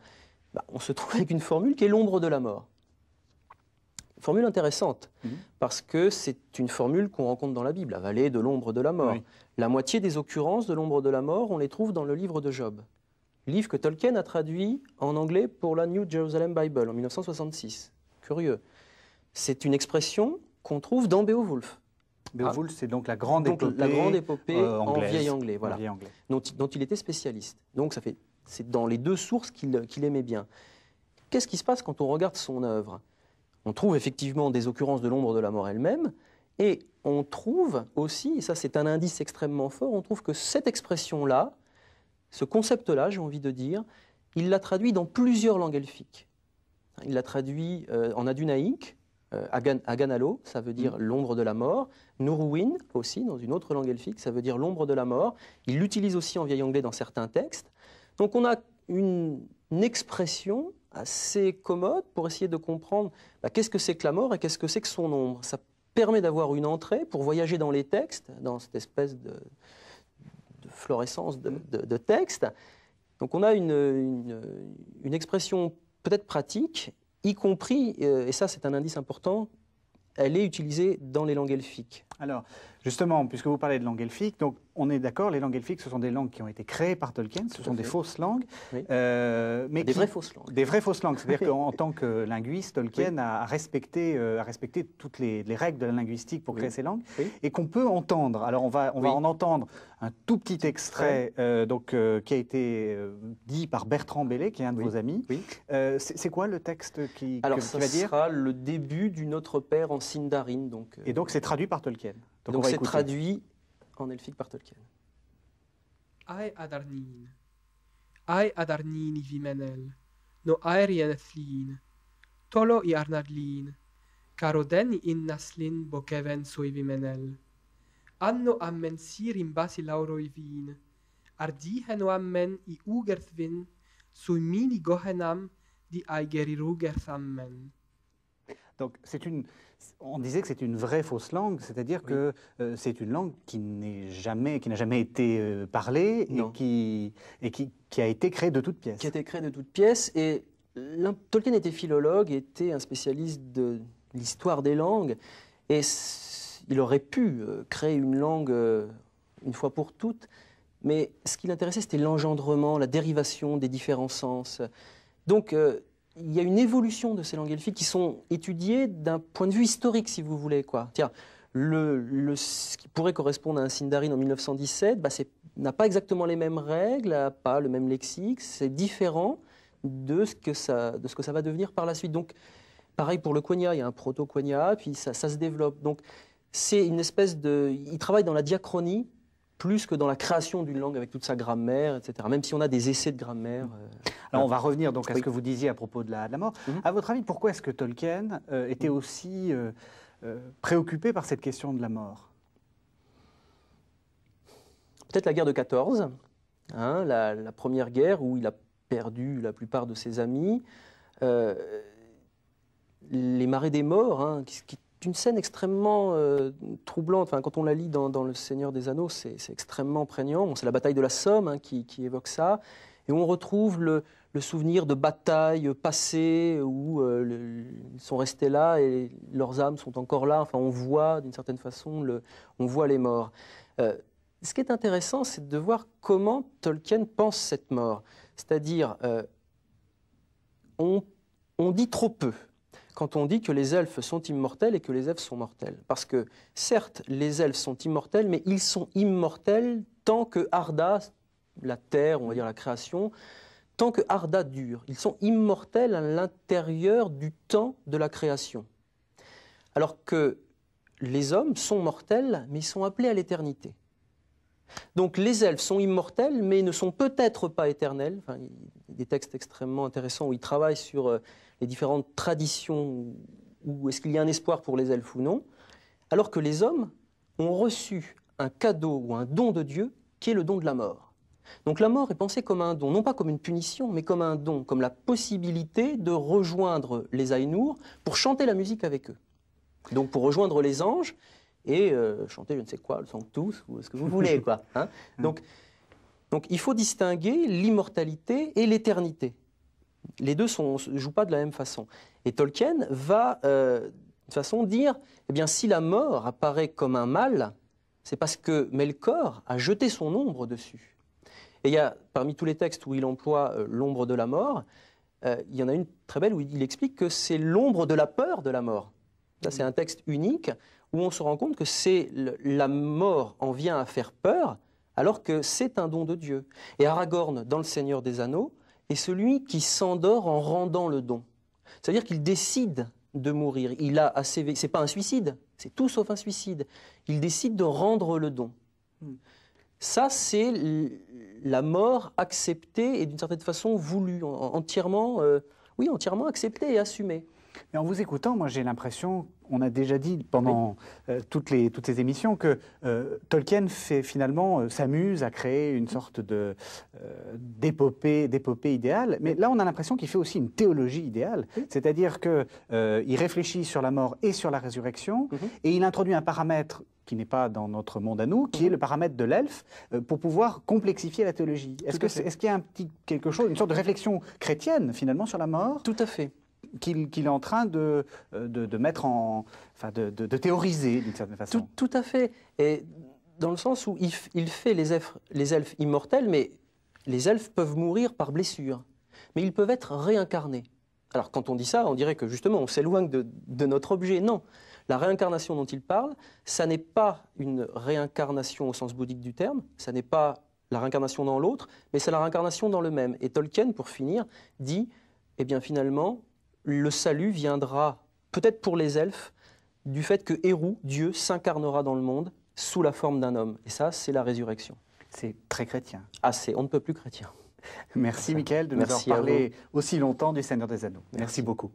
Speaker 2: Bah, on se trouve avec une formule qui est l'ombre de la mort. Formule intéressante, mhm. parce que c'est une formule qu'on rencontre dans la Bible, la vallée de l'ombre de la mort. La moitié des occurrences de l'ombre de la mort, on les trouve dans le livre de Job, livre que Tolkien a traduit en anglais pour la New Jerusalem Bible en 1966. Curieux. C'est une expression qu'on trouve dans Beowulf. Beowulf, ah. c'est donc la grande épopée, la grande épopée en euh, vieil anglais, voilà, Dont, il était spécialiste. Donc c'est dans les deux sources qu'il aimait bien. Qu'est-ce qui se passe quand on regarde son œuvre on trouve effectivement des occurrences de l'ombre de la mort elle-même, et on trouve aussi, et ça c'est un indice extrêmement fort, on trouve que cette expression-là, ce concept-là, j'ai envie de dire, il l'a traduit dans plusieurs langues elfiques. Il l'a traduit euh, en adunaïque, euh, Aganalo, ça veut dire mm. l'ombre de la mort, nouruin aussi, dans une autre langue elfique, ça veut dire l'ombre de la mort. Il l'utilise aussi en vieil anglais dans certains textes. Donc on a une expression assez commode pour essayer de comprendre bah, qu'est-ce que c'est que la mort et qu'est-ce que c'est que son ombre. Ça permet d'avoir une entrée pour voyager dans les textes, dans cette espèce de, de florescence de, textes. Donc on a une, expression peut-être
Speaker 1: pratique, y compris, euh, et ça c'est un indice important, elle est utilisée dans les langues elfiques. Alors, justement, puisque vous parlez de langues elfiques... donc on est d'accord, les langues elfiques, ce sont des langues qui ont été créées par Tolkien, ce sont des fausses langues. Euh, des vraies fausses langues. Des vraies fausses langues. C'est-à-dire qu'en tant que linguiste, Tolkien euh, a, respecté, toutes les, règles de la linguistique pour créer ces langues et qu'on peut entendre. Alors on va, en entendre un tout petit extrait euh, donc, qui a été dit par Bertrand Bellet, qui est un de vos amis. c'est quoi le texte qui, Alors, ça dire sera
Speaker 2: le début du Notre Père en Sindarin. Donc, et donc c'est traduit par Tolkien. Donc, donc c'est traduit en elfique par Tolkien.
Speaker 1: Ae adarnin. Ae Adarnini vimenel. No aerien flin. Tolo i arnadlin. Caroden in naslin bokeven sui vimenel. Anno ammen sirim basi i vin. ammen i ugerthvin. Sui mini gohenam di aigeri rugerth ammen. Donc c'est une on disait que c'est une vraie fausse langue, c'est-à-dire que euh, c'est une langue qui n'est jamais, qui n'a jamais été euh, parlée et, qui, a été créée de toutes pièces. Qui a été créée de toutes pièces. Et
Speaker 2: Tolkien était philologue, était un spécialiste de l'histoire des langues, et il aurait pu euh, créer une langue une fois pour toutes, mais ce qui l'intéressait, c'était l'engendrement, la dérivation des différents sens. Donc, il y a une évolution de ces langues elfiques qui sont étudiées d'un point de vue historique, si vous voulez. Quoi. Tiens, le, ce qui pourrait correspondre à un Sindarin en 1917 bah, n'a pas exactement les mêmes règles, n'a pas le même lexique, c'est différent de ce, que ça, de ce que ça va devenir par la suite. Donc, pareil pour le Quenya, il y a un proto-Quenya, puis ça, ça se développe. Donc, c'est une espèce de... Il travaille dans la diachronie plus que dans la création d'une langue avec toute sa
Speaker 1: grammaire, etc. Même si on a des essais de grammaire. Mm. Euh. Alors on va revenir donc à ce que vous disiez à propos de la, mort. Mm-hmm. À votre avis, pourquoi est-ce que Tolkien euh, était mm. aussi euh, préoccupé par cette question de la mort Peut-être la guerre de 14,
Speaker 2: hein, la, première guerre où il a perdu la plupart de ses amis les marées des morts, hein, qui, une scène extrêmement euh, troublante. Enfin, quand on la lit dans, Le Seigneur des Anneaux, c'est extrêmement prégnant. c'est la bataille de la Somme hein, qui, évoque ça. Et on retrouve le, souvenir de batailles passées où euh, ils sont restés là et leurs âmes sont encore là. Enfin, on voit d'une certaine façon, le, on voit les morts. Euh, ce qui est intéressant, c'est de voir comment Tolkien pense cette mort. C'est-à-dire, on dit trop peu quand on dit que les elfes sont immortels et que les elfes sont mortels. Parce que certes, les elfes sont immortels, mais ils sont immortels tant que Arda, la terre, on va dire la création, tant que Arda dure. Ils sont immortels à l'intérieur du temps de la création. Alors que les hommes sont mortels, mais ils sont appelés à l'éternité. Donc les elfes sont immortels, mais ne sont peut-être pas éternels. il y a des textes extrêmement intéressants où ils travaillent sur euh, les différentes traditions, ou est-ce qu'il y a un espoir pour les elfes ou non, alors que les hommes ont reçu un cadeau ou un don de Dieu qui est le don de la mort. Donc la mort est pensée comme un don, non pas comme une punition, mais comme un don, comme la possibilité de rejoindre les Ainur pour chanter la musique avec eux. Donc pour rejoindre les anges, et euh, chanter je ne sais quoi, le tous, ou ce que vous voulez. quoi, hein. donc, donc il faut distinguer l'immortalité et l'éternité. Les deux ne jouent pas de la même façon. Et Tolkien va euh, de façon dire, eh bien si la mort apparaît comme un mal, c'est parce que Melkor a jeté son ombre dessus. Et il y a, parmi tous les textes où il emploie euh, l'ombre de la mort, il y en a une très belle où il explique que c'est l'ombre de la peur de la mort. Ça, c'est un texte unique où on se rend compte que c'est la mort en vient à faire peur, alors que c'est un don de Dieu. Et Aragorn, dans Le Seigneur des Anneaux, est celui qui s'endort en rendant le don. C'est-à-dire qu'il décide de mourir. Il a C'est pas un suicide, c'est tout sauf un suicide. Il décide de rendre le don. Hmm. Ça, c'est la mort acceptée et d'une certaine façon voulue, entièrement, euh, oui, entièrement
Speaker 1: acceptée et assumée. Mais en vous écoutant, moi j'ai l'impression, on a déjà dit pendant euh, toutes, les, ces émissions, que euh, Tolkien fait, finalement euh, s'amuse à créer une sorte de, d'épopée, d'épopée idéale. Mais là, on a l'impression qu'il fait aussi une théologie idéale. C'est-à-dire qu'il il réfléchit sur la mort et sur la résurrection, mhm. et il introduit un paramètre qui n'est pas dans notre monde à nous, qui mhm. est le paramètre de l'elfe, pour pouvoir complexifier la théologie. Est-ce, est-ce qu'il y a un petit quelque chose, une sorte de réflexion chrétienne finalement sur la mort Tout à fait qu'il est en train de, euh, de, mettre en. Enfin, de, de théoriser d'une certaine façon. Tout, tout, à fait. Et dans le sens où il, il fait les elfes, les elfes immortels,
Speaker 2: mais les elfes peuvent mourir par blessure. Mais ils peuvent être réincarnés. Alors quand on dit ça, on dirait que justement on s'éloigne de, de, notre objet. Non, la réincarnation dont il parle, ça n'est pas une réincarnation au sens bouddhique du terme, ça n'est pas la réincarnation dans l'autre, mais c'est la réincarnation dans le même. Et Tolkien, pour finir, dit, eh bien finalement, le salut viendra, peut-être pour les elfes, du fait que Hérou, Dieu, s'incarnera dans le monde sous la forme d'un homme. Et ça, c'est la résurrection. C'est très chrétien. Ah,
Speaker 1: on ne peut plus chrétien. Merci, Michael, de nous avoir parlé aussi longtemps du Seigneur des Anneaux. Merci beaucoup.